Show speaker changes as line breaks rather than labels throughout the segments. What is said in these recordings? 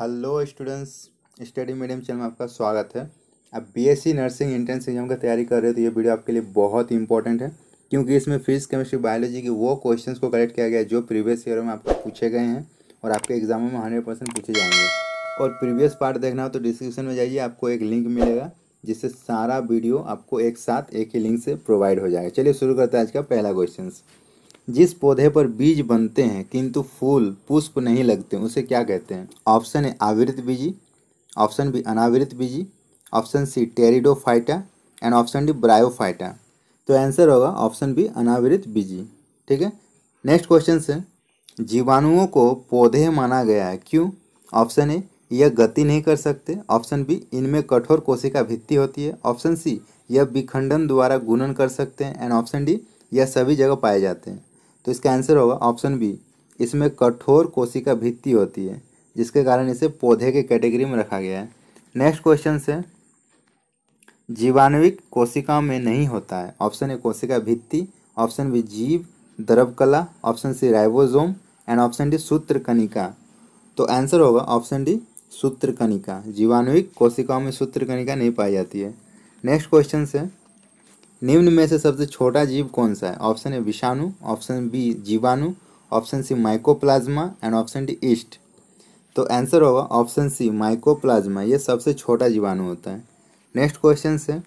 hello students study medium channel में आपका स्वागत है आप बीएससी नर्सिंग एंट्रेंस एग्जाम का तैयारी कर रहे हो तो ये वीडियो आपके लिए बहुत ही इंपॉर्टेंट है क्योंकि इसमें फिजिक्स केमिस्ट्री बायोलॉजी के वो क्वेश्चंस को कलेक्ट किया गया है जो प्रीवियस ईयर में आपको पूछे गए हैं और आपके एग्जामों में हंड्रेड परसेंट पूछे जाएंगे और प्रीवियस पार्ट देखना हो तो डिस्क्रिप्शन में जाइए आपको एक लिंक मिलेगा जिससे सारा वीडियो आपको एक साथ एक ही लिंक से प्रोवाइड हो जाएगा चलिए शुरू करते हैं आज का पहला क्वेश्चन जिस पौधे पर बीज बनते हैं किंतु फूल पुष्प नहीं लगते उसे क्या कहते हैं ऑप्शन ए आवृत बीजी ऑप्शन बी अनावृत बीजी option C pteridophyta and option D bryophyta तो आंसर होगा ऑप्शन बी अनावृत बीजी ठीक है नेक्स्ट क्वेश्चन से जीवाणुओं को पौधे माना गया है क्यों ऑप्शन ए यह गति नहीं कर सकते ऑप्शन बी इनमें कठोर कोशिका भित्ति होती है ऑप्शन सी यह विखंडन द्वारा गुणन कर सकते हैं एंड ऑप्शन डी यह सभी जगह पाए जाते हैं तो इसका आंसर होगा ऑप्शन बी इसमें कठोर कोशिका भित्ति होती है जिसके कारण इसे पौधे के कैटेगरी में रखा गया है नेक्स्ट क्वेश्चन से जीवाणविक कोशिका में नहीं होता है ऑप्शन ए कोशिका भित्ति ऑप्शन बी जीव द्रवकला option C ribosome and option D कनिका तो आंसर होगा ऑप्शन डी कनिका जीवाणुविक कोशिकाओं में कनिका नहीं पाई जाती है नेक्स्ट क्वेश्चन से निम्न में से सबसे छोटा जीव कौन सा है ऑप्शन ए विषाणु ऑप्शन बी जीवाणु option C mycoplasma and option D yeast तो आंसर होगा ऑप्शन सी माइकोप्लाज्मा ये सबसे छोटा जीवाणु होता है नेक्स्ट क्वेश्चन से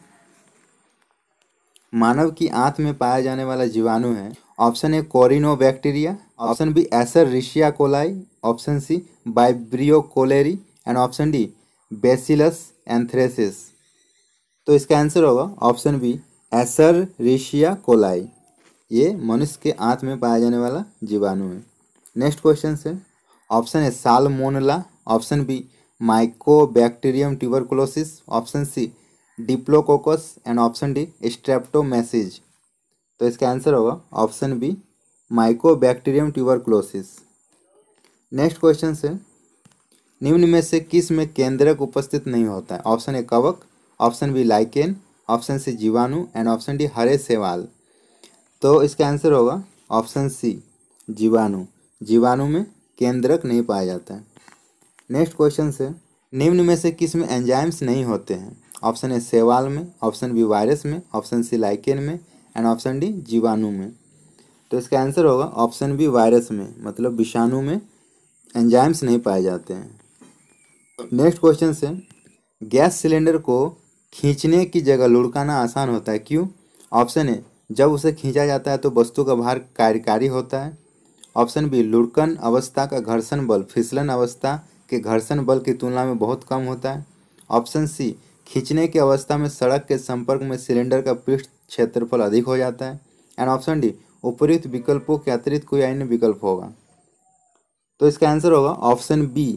मानव की आंत में पाया जाने वाला जीवाणु है option A corynebacteria option B escherichia coli option C vibrio cholerae and option D bacillus anthracis तो इसका आंसर होगा option B escherichia coli ये मनुष्य के आंत में पाया जाने वाला जीवाणु है नेक्स्ट क्वेश्चन से ऑप्शन है salmonella option B mycobacterium tuberculosis option C diplococcus and option D streptomyces तो इसका आंसर होगा option B mycobacterium tuberculosis next question से निम्न में से किस में केंद्रक उपस्थित नहीं होता है ऑप्शन ए कवक option B lichen option C जीवाणु एंड ऑप्शन डी हरे सेवाल तो इसका आंसर होगा ऑप्शन सी जीवाणु जीवाणु में केंद्रक नहीं पाया जाता है नेक्स्ट क्वेश्चन से निम्न में से किस में एंजाइम्स नहीं होते हैं ऑप्शन ए सेवाल में ऑप्शन बी वायरस में ऑप्शन सी लाइकेन में एंड ऑप्शन डी जीवाणु में तो इसका आंसर होगा ऑप्शन बी वायरस में मतलब विषाणु में एंजाइम्स नहीं पाए जाते हैं नेक्स्ट क्वेश्चन से गैस सिलेंडर को खींचने की जगह लुढ़काना आसान होता है क्यों ऑप्शन ए जब उसे खींचा जाता है तो वस्तु का भार कार्यकारी होता है ऑप्शन बी लुढ़कन अवस्था का घर्षण बल फिसलन अवस्था के घर्षण बल की तुलना में बहुत कम होता है ऑप्शन सी खींचने की अवस्था में सड़क के संपर्क में सिलेंडर का पृष्ठ क्षेत्रफल अधिक हो जाता है एंड ऑप्शन डी उपयुक्त विकल्पों के अतिरिक्त कोई अन्य विकल्प होगा तो इसका आंसर होगा ऑप्शन बी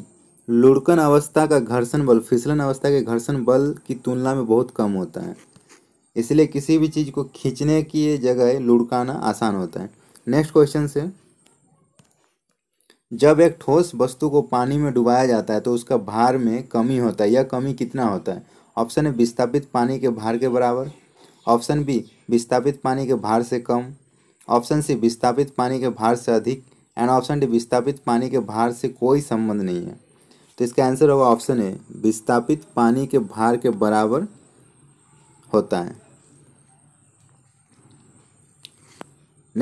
लुढ़कन अवस्था का घर्षण बल फिसलन अवस्था के घर्षण बल की तुलना में बहुत कम होता है इसलिए किसी भी चीज़ को खींचने की जगह लुढ़काना आसान होता है नेक्स्ट क्वेश्चन से जब एक ठोस वस्तु को पानी में डुबाया जाता है तो उसका भार में कमी होता है यह कमी कितना होता है ऑप्शन ए विस्थापित पानी के भार के बराबर ऑप्शन बी विस्थापित पानी के भार से कम ऑप्शन सी विस्थापित पानी के भार से अधिक एंड ऑप्शन डी विस्थापित पानी के भार से कोई संबंध नहीं है तो इसका आंसर होगा ऑप्शन ए विस्थापित पानी के भार के बराबर होता है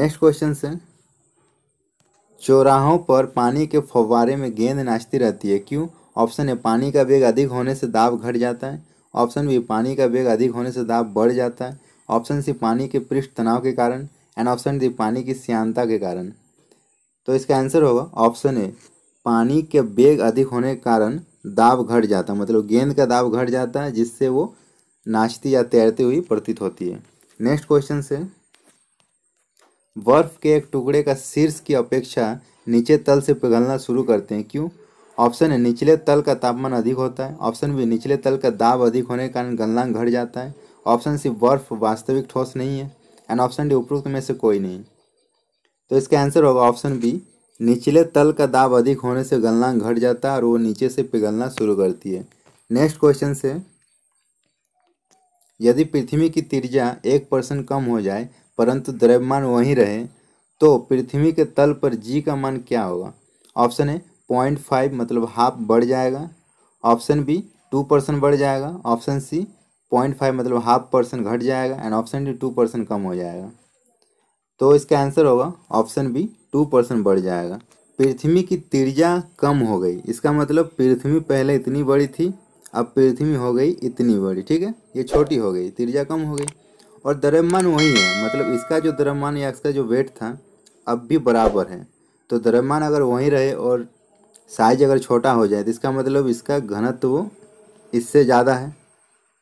नेक्स्ट क्वेश्चन से चौराहों पर पानी के फव्वारे में गेंद नाचती रहती है क्यों ऑप्शन ए पानी का वेग अधिक होने से दाब घट जाता है ऑप्शन बी पानी का वेग अधिक होने से दाब बढ़ जाता है ऑप्शन सी पानी के पृष्ठ तनाव के कारण एंड ऑप्शन डी पानी की श्यांता के कारण तो इसका आंसर होगा ऑप्शन ए पानी के बेग अधिक होने के कारण दाब घट जाता है मतलब गेंद का दाब घट जाता है जिससे वो नाचती या तैरती हुई प्रतीत होती है नेक्स्ट क्वेश्चन से बर्फ के एक टुकड़े का शीर्ष की अपेक्षा नीचे तल से पिघलना शुरू करते हैं क्यों ऑप्शन है निचले तल का तापमान अधिक होता है ऑप्शन बी निचले तल का दाब अधिक होने के कारण गलनांग घट जाता है ऑप्शन सी बर्फ वास्तविक ठोस नहीं है एंड ऑप्शन डी उपरोक्त में से कोई नहीं तो इसका आंसर होगा ऑप्शन बी निचले तल का दाब अधिक होने से गलना घट जाता है और वो नीचे से पिघलना शुरू करती है नेक्स्ट क्वेश्चन से यदि पृथ्वी की त्रिज्या एक परसेंट कम हो जाए परंतु द्रव्यमान वहीं रहे तो पृथ्वी के तल पर जी का मान क्या होगा ऑप्शन ए पॉइंट फाइव मतलब हाफ बढ़ जाएगा ऑप्शन बी टू परसेंट बढ़ जाएगा ऑप्शन सी पॉइंट फाइव मतलब हाफ परसेंट घट जाएगा and option D two percent कम हो जाएगा तो इसका आंसर होगा ऑप्शन बी टू परसेंट बढ़ जाएगा पृथ्वी की त्रिज्या कम हो गई इसका मतलब पृथ्वी पहले इतनी बड़ी थी अब पृथ्वी हो गई इतनी बड़ी ठीक है ये छोटी हो गई त्रिज्या कम हो गई और द्रव्यमान वही है मतलब इसका जो द्रव्यमान या इसका जो वेट था अब भी बराबर है तो द्रव्यमान अगर वहीं रहे और साइज अगर छोटा हो जाए तो इसका मतलब इसका घनत्व इससे ज़्यादा है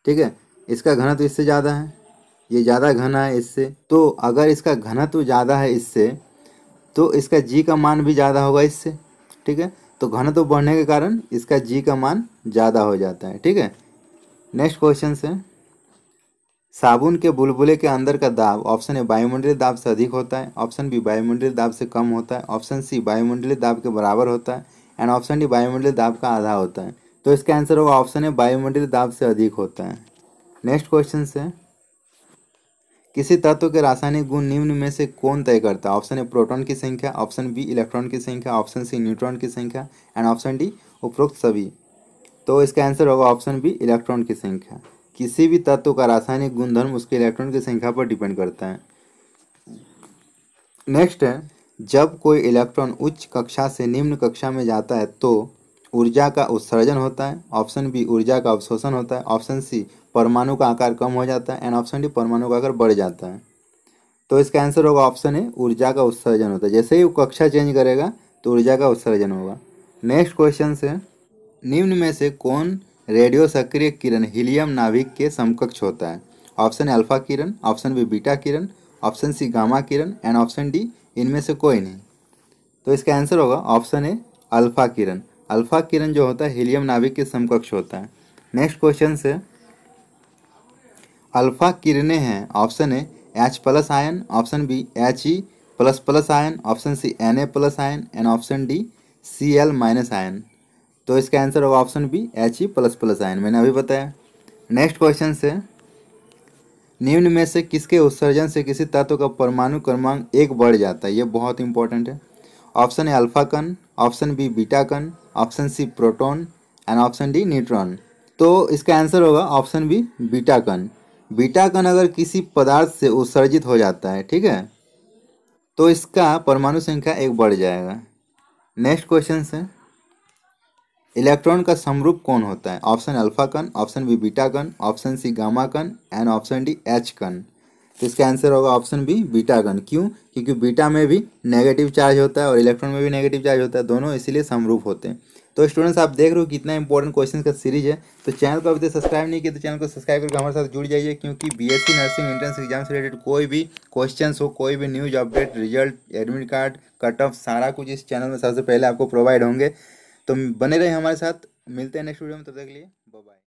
ठीक है इसका घनत्व इससे ज़्यादा है ये ज़्यादा घना है इससे तो अगर इसका घनत्व ज़्यादा है इससे तो इसका जी का मान भी ज़्यादा होगा इससे ठीक है तो घनत्व तो बढ़ने के कारण इसका जी का मान ज़्यादा हो जाता है ठीक है नेक्स्ट क्वेश्चन से साबुन के बुलबुले के अंदर का दाब ऑप्शन ए वायुमंडलीय दाब से अधिक होता है ऑप्शन बी वायुमंडलीय दाब से कम होता है ऑप्शन सी वायुमंडलीय दाब के बराबर होता है एंड ऑप्शन डी वायुमंडलीय दाब का आधा होता है तो इसका आंसर होगा ऑप्शन ए वायुमंडलीय दाब से अधिक होता है नेक्स्ट क्वेश्चन है किसी तत्व के रासायनिक गुण निम्न में से कौन तय करता है ऑप्शन ए प्रोटॉन की संख्या ऑप्शन बी इलेक्ट्रॉन की संख्या ऑप्शन सी न्यूट्रॉन की संख्या एंड ऑप्शन डी उपरोक्त सभी तो इसका आंसर होगा ऑप्शन बी इलेक्ट्रॉन की संख्या किसी भी तत्व का रासायनिक गुणधर्म उसके इलेक्ट्रॉन की संख्या पर डिपेंड करता है नेक्स्ट है जब कोई इलेक्ट्रॉन उच्च कक्षा से निम्न कक्षा में जाता है तो ऊर्जा का उत्सर्जन होता है ऑप्शन बी ऊर्जा का अवशोषण होता है ऑप्शन सी परमाणु का आकार कम हो जाता है एंड ऑप्शन डी परमाणु का आकार बढ़ जाता है तो इसका आंसर होगा ऑप्शन ए ऊर्जा का उत्सर्जन होता है जैसे ही वो कक्षा चेंज करेगा तो ऊर्जा का उत्सर्जन होगा नेक्स्ट क्वेश्चन से निम्न में से कौन रेडियो सक्रिय किरण हीलियम नाभिक के समकक्ष होता है ऑप्शन ए अल्फा किरण ऑप्शन बी बीटा किरण ऑप्शन सी गामा किरण एंड ऑप्शन डी इनमें से कोई नहीं तो इसका आंसर होगा ऑप्शन ए अल्फा किरण अल्फा किरण जो होता है हीलियम नाभिक के समकक्ष होता है नेक्स्ट क्वेश्चन से अल्फा किरणें हैं option A H plus ion option B H E plus plus ion option C N A plus ion and option D C L minus ion तो इसका आंसर होगा option B H E plus plus ion मैंने अभी बताया next question से निम्न में से किसके उत्सर्जन से किसी तत्व का परमाणु क्रमांक एक बढ़ जाता है ये बहुत इंपॉर्टेंट है ऑप्शन ए अल्फा कन ऑप्शन बी बीटा कन option C proton and option D neutron तो इसका आंसर होगा ऑप्शन बी बीटा कन बीटा कण अगर किसी पदार्थ से उत्सर्जित हो जाता है ठीक है तो इसका परमाणु संख्या एक बढ़ जाएगा नेक्स्ट क्वेश्चन से इलेक्ट्रॉन का समरूप कौन होता है ऑप्शन अल्फा कण ऑप्शन बी बीटा कण ऑप्शन सी गामा कण एंड ऑप्शन डी एच कण तो इसका आंसर होगा ऑप्शन बी बीटा कण क्यों क्योंकि बीटा में भी नेगेटिव चार्ज होता है और इलेक्ट्रॉन में भी नेगेटिव चार्ज होता है दोनों इसीलिए समरूप होते हैं तो स्टूडेंट्स आप देख रहे हो कितना इंपॉर्टेंट क्वेश्चन का सीरीज है तो चैनल को अभी तक सब्सक्राइब नहीं किया तो चैनल को सब्सक्राइब करके हमारे साथ जुड़ जाइए क्योंकि बीएससी नर्सिंग एंट्रेंस एग्जाम से रिलेटेड कोई भी क्वेश्चन हो कोई भी news update result admit card cut off सारा कुछ इस चैनल में सबसे पहले आपको प्रोवाइड होंगे तो बने रहे हमारे साथ मिलते हैं नेक्स्ट वीडियो में तब तक के लिए बाय